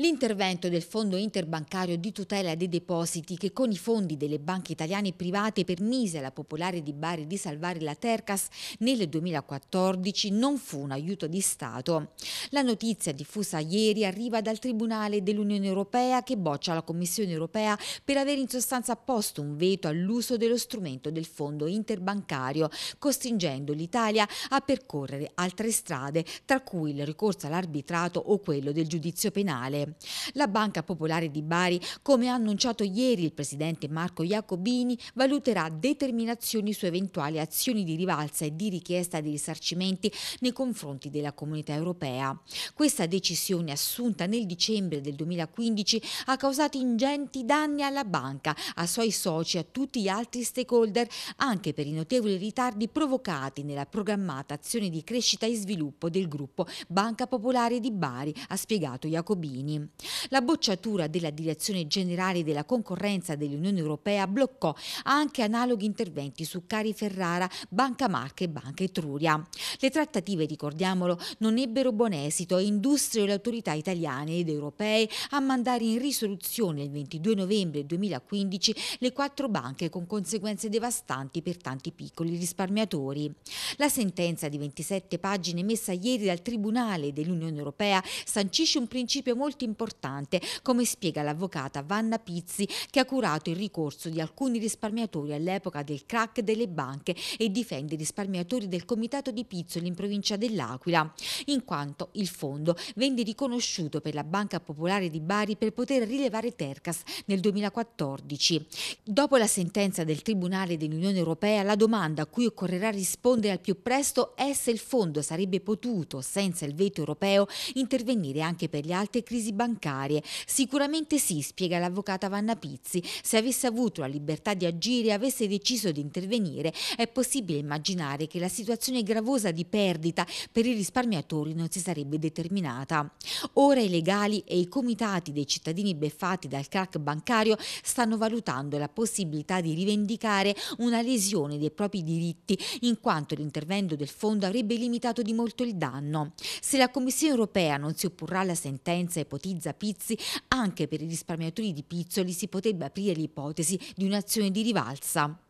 L'intervento del Fondo Interbancario di tutela dei depositi che con i fondi delle banche italiane private permise alla Popolare di Bari di salvare la Tercas nel 2014 non fu un aiuto di Stato. La notizia diffusa ieri arriva dal Tribunale dell'Unione Europea che boccia la Commissione Europea per aver in sostanza posto un veto all'uso dello strumento del Fondo Interbancario, costringendo l'Italia a percorrere altre strade, tra cui il ricorso all'arbitrato o quello del giudizio penale. La Banca Popolare di Bari, come ha annunciato ieri il presidente Marco Jacobini, valuterà determinazioni su eventuali azioni di rivalsa e di richiesta di risarcimenti nei confronti della comunità europea. Questa decisione assunta nel dicembre del 2015 ha causato ingenti danni alla banca, a suoi soci e a tutti gli altri stakeholder, anche per i notevoli ritardi provocati nella programmata azione di crescita e sviluppo del gruppo Banca Popolare di Bari, ha spiegato Jacobini. La bocciatura della Direzione Generale della Concorrenza dell'Unione Europea bloccò anche analoghi interventi su Cari Ferrara, Banca Marche e Banca Etruria. Le trattative, ricordiamolo, non ebbero buon esito e industrie e le autorità italiane ed europee a mandare in risoluzione il 22 novembre 2015 le quattro banche con conseguenze devastanti per tanti piccoli risparmiatori. La sentenza di 27 pagine messa ieri dal Tribunale dell'Unione Europea sancisce un principio molto molto importante, come spiega l'avvocata Vanna Pizzi che ha curato il ricorso di alcuni risparmiatori all'epoca del crack delle banche e difende i risparmiatori del comitato di Pizzoli in provincia dell'Aquila, in quanto il fondo venne riconosciuto per la Banca Popolare di Bari per poter rilevare Tercas nel 2014. Dopo la sentenza del Tribunale dell'Unione Europea, la domanda a cui occorrerà rispondere al più presto è se il fondo sarebbe potuto, senza il veto europeo, intervenire anche per le altre crisi crisi bancarie. Sicuramente sì, spiega l'avvocata Vanna Pizzi, se avesse avuto la libertà di agire e avesse deciso di intervenire, è possibile immaginare che la situazione gravosa di perdita per i risparmiatori non si sarebbe determinata. Ora i legali e i comitati dei cittadini beffati dal crack bancario stanno valutando la possibilità di rivendicare una lesione dei propri diritti, in quanto l'intervento del fondo avrebbe limitato di molto il danno. Se la Commissione europea non si opporrà alla sentenza e potrà ipotizza Pizzi, anche per i risparmiatori di Pizzoli si potrebbe aprire l'ipotesi di un'azione di rivalsa.